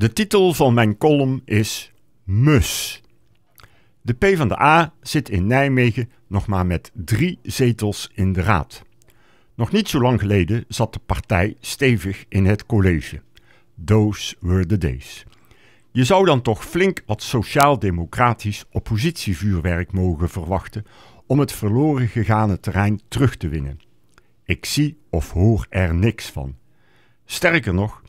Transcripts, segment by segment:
De titel van mijn column is Mus. De P van de A zit in Nijmegen nog maar met drie zetels in de raad. Nog niet zo lang geleden zat de partij stevig in het college. Those were the days. Je zou dan toch flink wat sociaal-democratisch oppositievuurwerk mogen verwachten om het verloren gegaane terrein terug te winnen. Ik zie of hoor er niks van. Sterker nog,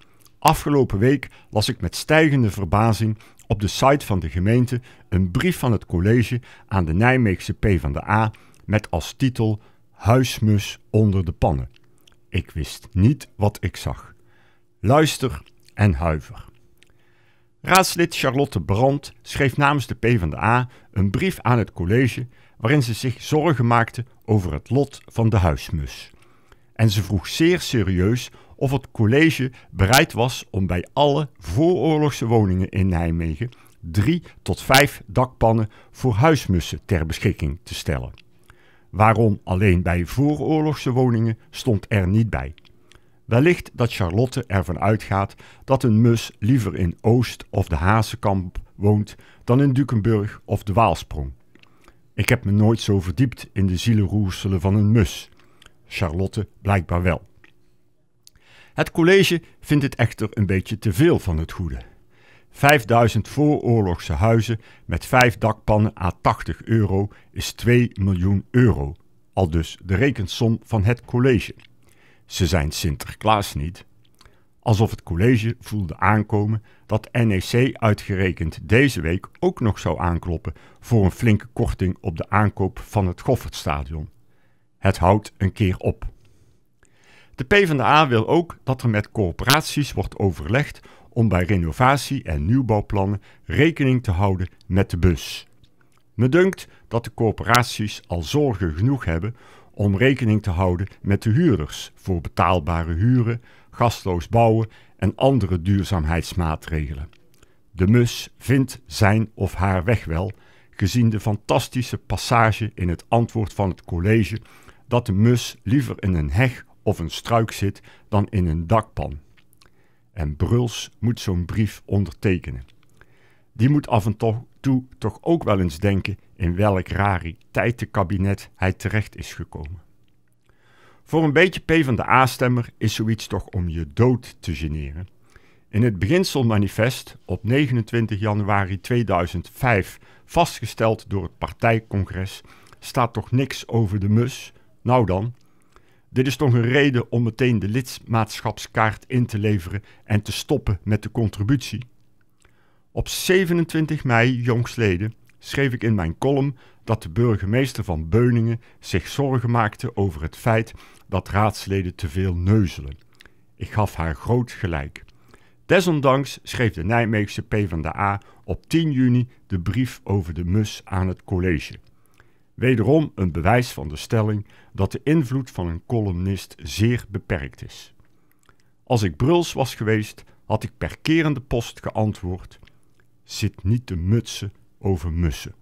Afgelopen week las ik met stijgende verbazing op de site van de gemeente een brief van het college aan de Nijmeegse PvdA met als titel Huismus onder de pannen. Ik wist niet wat ik zag. Luister en huiver. Raadslid Charlotte Brandt schreef namens de PvdA een brief aan het college waarin ze zich zorgen maakte over het lot van de huismus. En ze vroeg zeer serieus of het college bereid was om bij alle vooroorlogse woningen in Nijmegen drie tot vijf dakpannen voor huismussen ter beschikking te stellen. Waarom alleen bij vooroorlogse woningen stond er niet bij. Wellicht dat Charlotte ervan uitgaat dat een mus liever in Oost of de Hazekamp woont dan in Dukenburg of de Waalsprong. Ik heb me nooit zo verdiept in de zielenroerselen van een mus. Charlotte blijkbaar wel. Het college vindt het echter een beetje te veel van het goede. 5000 vooroorlogse huizen met 5 dakpannen à 80 euro is 2 miljoen euro, al dus de rekensom van het college. Ze zijn Sinterklaas niet. Alsof het college voelde aankomen dat NEC uitgerekend deze week ook nog zou aankloppen voor een flinke korting op de aankoop van het Goffertstadion. Het houdt een keer op. De PvdA wil ook dat er met corporaties wordt overlegd om bij renovatie- en nieuwbouwplannen rekening te houden met de bus. Me dunkt dat de corporaties al zorgen genoeg hebben om rekening te houden met de huurders voor betaalbare huren, gastloos bouwen en andere duurzaamheidsmaatregelen. De mus vindt zijn of haar weg wel, gezien de fantastische passage in het antwoord van het college dat de mus liever in een heg of een struik zit dan in een dakpan. En Bruls moet zo'n brief ondertekenen. Die moet af en toe toch ook wel eens denken in welk rariteitenkabinet hij terecht is gekomen. Voor een beetje P van de A-stemmer is zoiets toch om je dood te generen. In het beginselmanifest op 29 januari 2005, vastgesteld door het partijcongres, staat toch niks over de mus? Nou dan, dit is toch een reden om meteen de lidmaatschapskaart in te leveren en te stoppen met de contributie? Op 27 mei jongstleden schreef ik in mijn column dat de burgemeester van Beuningen zich zorgen maakte over het feit dat raadsleden te veel neuzelen. Ik gaf haar groot gelijk. Desondanks schreef de Nijmeegse PvdA op 10 juni de brief over de mus aan het college. Wederom een bewijs van de stelling dat de invloed van een columnist zeer beperkt is. Als ik bruls was geweest, had ik per kerende post geantwoord: zit niet te mutsen over mussen.